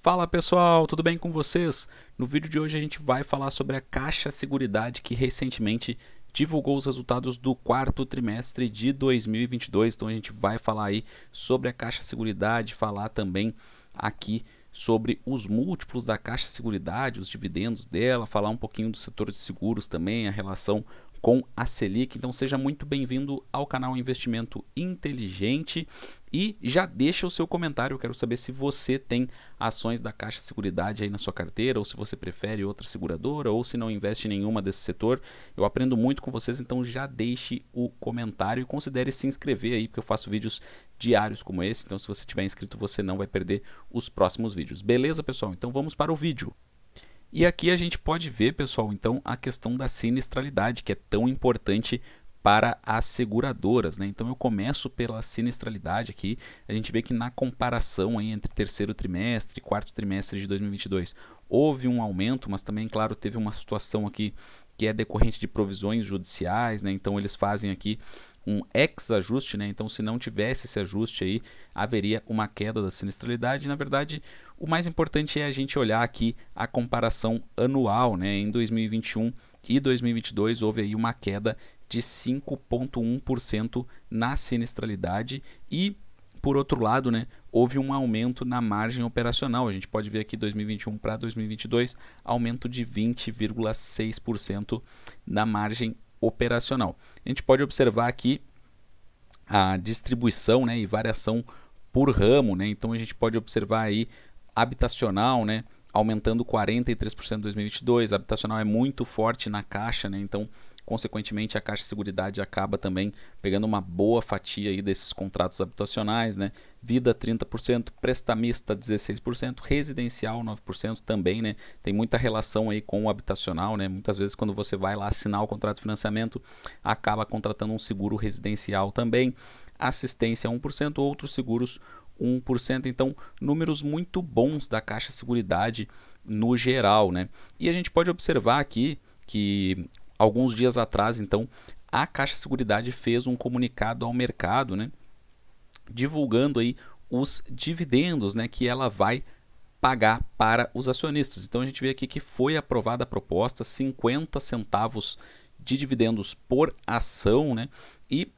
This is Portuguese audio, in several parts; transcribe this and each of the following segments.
Fala pessoal, tudo bem com vocês? No vídeo de hoje a gente vai falar sobre a Caixa Seguridade que recentemente divulgou os resultados do quarto trimestre de 2022. Então a gente vai falar aí sobre a Caixa Seguridade, falar também aqui sobre os múltiplos da Caixa Seguridade, os dividendos dela, falar um pouquinho do setor de seguros também, a relação com a Selic. Então seja muito bem-vindo ao canal Investimento Inteligente e já deixa o seu comentário. Eu quero saber se você tem ações da Caixa Seguridade aí na sua carteira ou se você prefere outra seguradora ou se não investe em nenhuma desse setor. Eu aprendo muito com vocês, então já deixe o comentário e considere se inscrever aí, porque eu faço vídeos diários como esse. Então se você tiver inscrito, você não vai perder os próximos vídeos. Beleza, pessoal? Então vamos para o vídeo. E aqui a gente pode ver, pessoal, então, a questão da sinistralidade, que é tão importante para as seguradoras. Né? Então eu começo pela sinistralidade aqui. A gente vê que na comparação aí entre terceiro trimestre e quarto trimestre de 2022 houve um aumento, mas também, claro, teve uma situação aqui que é decorrente de provisões judiciais. Né? Então eles fazem aqui um ex-ajuste, né? então se não tivesse esse ajuste aí, haveria uma queda da sinistralidade. E, na verdade, o mais importante é a gente olhar aqui a comparação anual, né? Em 2021 e 2022 houve aí uma queda de 5.1% na sinistralidade e por outro lado, né, houve um aumento na margem operacional. A gente pode ver aqui 2021 para 2022, aumento de 20,6% na margem operacional. A gente pode observar aqui a distribuição né, e variação por ramo, né? Então a gente pode observar aí habitacional, né? Aumentando 43% em 2022. habitacional é muito forte na caixa, né? Então, consequentemente, a Caixa de Seguridade acaba também pegando uma boa fatia aí desses contratos habitacionais, né? Vida 30%, prestamista 16%, residencial 9% também, né? Tem muita relação aí com o habitacional, né? Muitas vezes quando você vai lá assinar o contrato de financiamento, acaba contratando um seguro residencial também assistência 1%, outros seguros 1%. Então, números muito bons da Caixa Seguridade no geral, né? E a gente pode observar aqui que alguns dias atrás, então, a Caixa Seguridade fez um comunicado ao mercado, né? Divulgando aí os dividendos, né, que ela vai pagar para os acionistas. Então a gente vê aqui que foi aprovada a proposta 50 centavos de dividendos por ação, né? E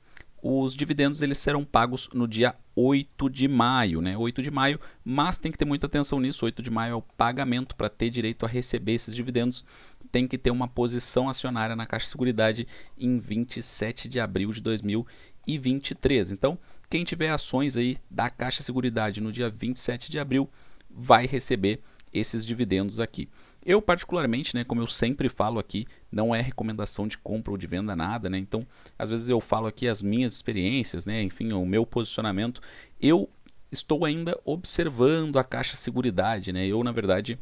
os dividendos eles serão pagos no dia 8 de maio, né? 8 de maio, mas tem que ter muita atenção nisso. 8 de maio é o pagamento para ter direito a receber esses dividendos. Tem que ter uma posição acionária na Caixa de Seguridade em 27 de abril de 2023. Então, quem tiver ações aí da Caixa de Seguridade no dia 27 de abril vai receber esses dividendos aqui. Eu, particularmente, né, como eu sempre falo aqui, não é recomendação de compra ou de venda, nada, né? Então, às vezes eu falo aqui as minhas experiências, né? Enfim, o meu posicionamento. Eu estou ainda observando a caixa seguridade, né? Eu, na verdade,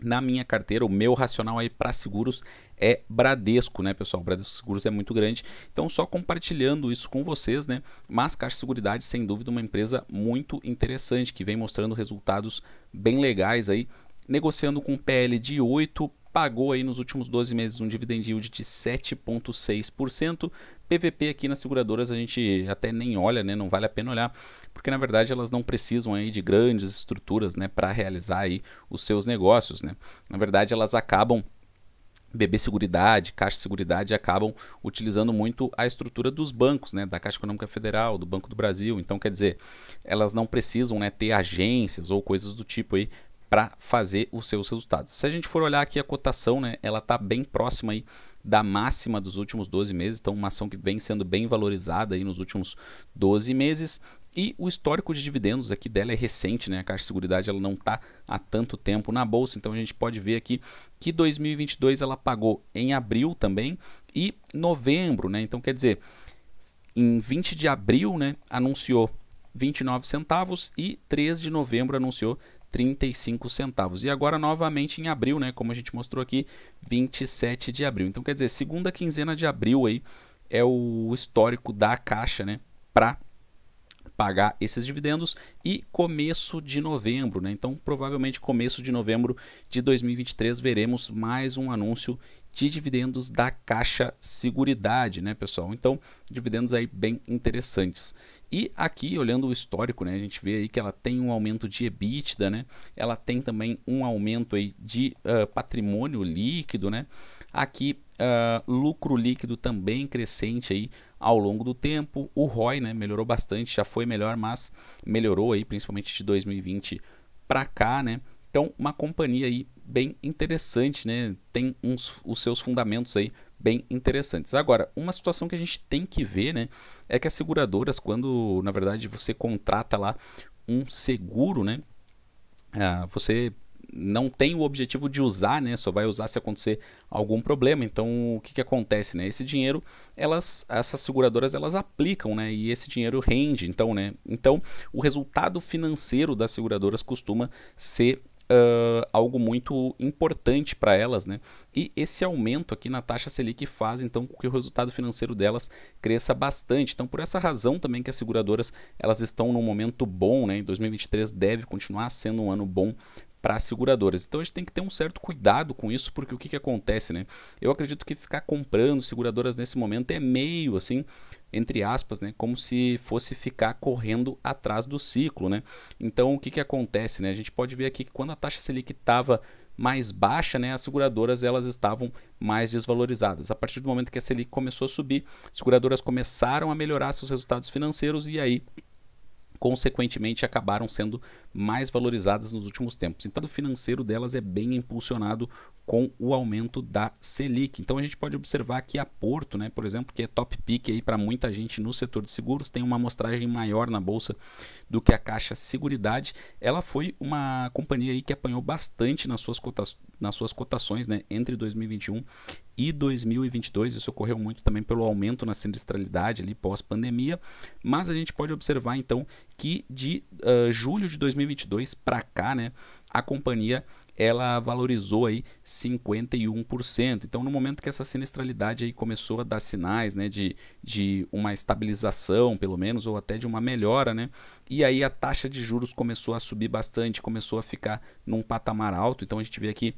na minha carteira, o meu racional aí para seguros é Bradesco, né, pessoal? O Bradesco Seguros é muito grande. Então, só compartilhando isso com vocês, né? Mas Caixa Seguridade, sem dúvida, uma empresa muito interessante que vem mostrando resultados bem legais aí negociando com PL de 8, pagou aí nos últimos 12 meses um dividend yield de 7,6%. PVP aqui nas seguradoras a gente até nem olha, né? Não vale a pena olhar, porque na verdade elas não precisam aí de grandes estruturas, né, para realizar aí os seus negócios, né? Na verdade elas acabam BB Seguridade, Caixa Seguridade acabam utilizando muito a estrutura dos bancos, né, da Caixa Econômica Federal, do Banco do Brasil. Então, quer dizer, elas não precisam né, ter agências ou coisas do tipo aí para fazer os seus resultados. Se a gente for olhar aqui a cotação, né, ela está bem próxima aí da máxima dos últimos 12 meses, então uma ação que vem sendo bem valorizada aí nos últimos 12 meses. E o histórico de dividendos aqui dela é recente, né? A Caixa de Seguridade ela não está há tanto tempo na bolsa, então a gente pode ver aqui que 2022 ela pagou em abril também e novembro, né? Então quer dizer, em 20 de abril, né, anunciou 29 centavos e 3 de novembro anunciou 35 centavos. E agora novamente em abril, né, como a gente mostrou aqui, 27 de abril. Então quer dizer, segunda quinzena de abril aí é o histórico da Caixa, né, para pagar esses dividendos e começo de novembro, né? Então, provavelmente começo de novembro de 2023 veremos mais um anúncio de dividendos da Caixa Seguridade, né, pessoal? Então, dividendos aí bem interessantes. E aqui, olhando o histórico, né, a gente vê aí que ela tem um aumento de EBITDA, né? Ela tem também um aumento aí de uh, patrimônio líquido, né? Aqui, uh, lucro líquido também crescente aí ao longo do tempo. O ROI, né, melhorou bastante, já foi melhor, mas melhorou aí principalmente de 2020 para cá, né? Então, uma companhia aí bem interessante, né? Tem uns, os seus fundamentos aí bem interessantes. Agora, uma situação que a gente tem que ver, né, é que as seguradoras, quando na verdade você contrata lá um seguro, né, ah, você não tem o objetivo de usar, né? Só vai usar se acontecer algum problema. Então, o que, que acontece, né? Esse dinheiro, elas, essas seguradoras, elas aplicam, né? E esse dinheiro rende, então, né? Então, o resultado financeiro das seguradoras costuma ser uh, algo muito importante para elas, né? E esse aumento aqui na taxa Selic faz então com que o resultado financeiro delas cresça bastante. Então, por essa razão também que as seguradoras elas estão num momento bom, né? Em 2023 deve continuar sendo um ano bom para as seguradoras. Então a gente tem que ter um certo cuidado com isso, porque o que, que acontece, né? Eu acredito que ficar comprando seguradoras nesse momento é meio assim entre aspas, né, como se fosse ficar correndo atrás do ciclo. Né? Então, o que, que acontece? Né? A gente pode ver aqui que quando a taxa Selic estava mais baixa, né, as seguradoras elas estavam mais desvalorizadas. A partir do momento que a Selic começou a subir, as seguradoras começaram a melhorar seus resultados financeiros e aí consequentemente acabaram sendo mais valorizadas nos últimos tempos. Então, o financeiro delas é bem impulsionado com o aumento da Selic. Então, a gente pode observar que a Porto, né, por exemplo, que é top pick aí para muita gente no setor de seguros, tem uma amostragem maior na bolsa do que a Caixa Seguridade. Ela foi uma companhia aí que apanhou bastante nas suas, cota nas suas cotações, né, entre 2021 e 2022. Isso ocorreu muito também pelo aumento na sinistralidade ali pós-pandemia, mas a gente pode observar então que de uh, julho de 2022 para cá, né, a companhia ela valorizou aí 51%. Então, no momento que essa sinistralidade aí começou a dar sinais, né, de, de uma estabilização, pelo menos, ou até de uma melhora, né? E aí a taxa de juros começou a subir bastante, começou a ficar num patamar alto. Então, a gente vê aqui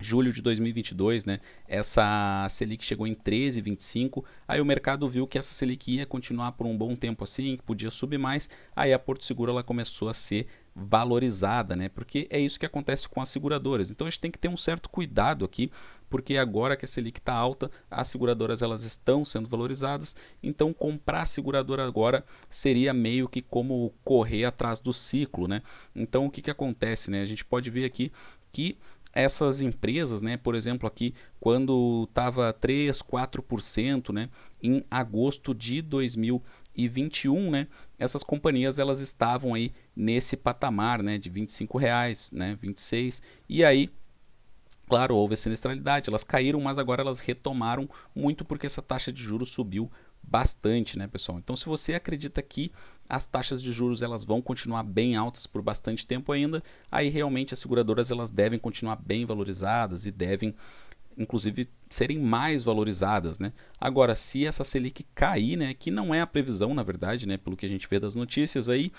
julho de 2022, né, essa Selic chegou em 13,25, aí o mercado viu que essa Selic ia continuar por um bom tempo assim, que podia subir mais, aí a Porto Seguro ela começou a ser valorizada, né? Porque é isso que acontece com as seguradoras. Então a gente tem que ter um certo cuidado aqui, porque agora que a Selic está alta, as seguradoras elas estão sendo valorizadas, então comprar a seguradora agora seria meio que como correr atrás do ciclo, né? Então o que, que acontece, né? A gente pode ver aqui que essas empresas, né, por exemplo, aqui quando estava 3, 4%, né, em agosto de 2021, né, essas companhias elas estavam aí nesse patamar, né, de R$ reais, né, 26, e aí Claro, houve a sinistralidade, elas caíram, mas agora elas retomaram muito porque essa taxa de juros subiu bastante, né, pessoal? Então, se você acredita que as taxas de juros elas vão continuar bem altas por bastante tempo ainda, aí realmente as seguradoras elas devem continuar bem valorizadas e devem inclusive serem mais valorizadas, né? Agora, se essa Selic cair, né, que não é a previsão, na verdade, né, pelo que a gente vê das notícias aí,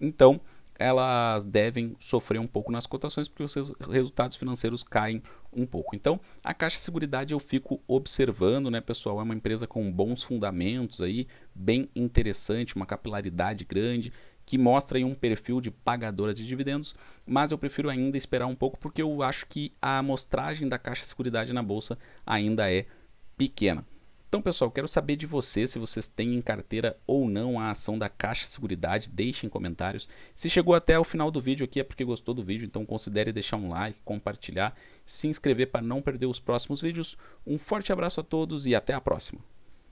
então elas devem sofrer um pouco nas cotações porque os seus resultados financeiros caem um pouco. Então, a Caixa Seguridade eu fico observando, né, pessoal? É uma empresa com bons fundamentos aí, bem interessante, uma capilaridade grande, que mostra aí um perfil de pagadora de dividendos, mas eu prefiro ainda esperar um pouco porque eu acho que a amostragem da Caixa Seguridade na bolsa ainda é pequena. Então, pessoal, quero saber de vocês se vocês têm em carteira ou não a ação da Caixa Seguridade. Deixem comentários. Se chegou até o final do vídeo aqui é porque gostou do vídeo, então considere deixar um like, compartilhar, se inscrever para não perder os próximos vídeos. Um forte abraço a todos e até a próxima.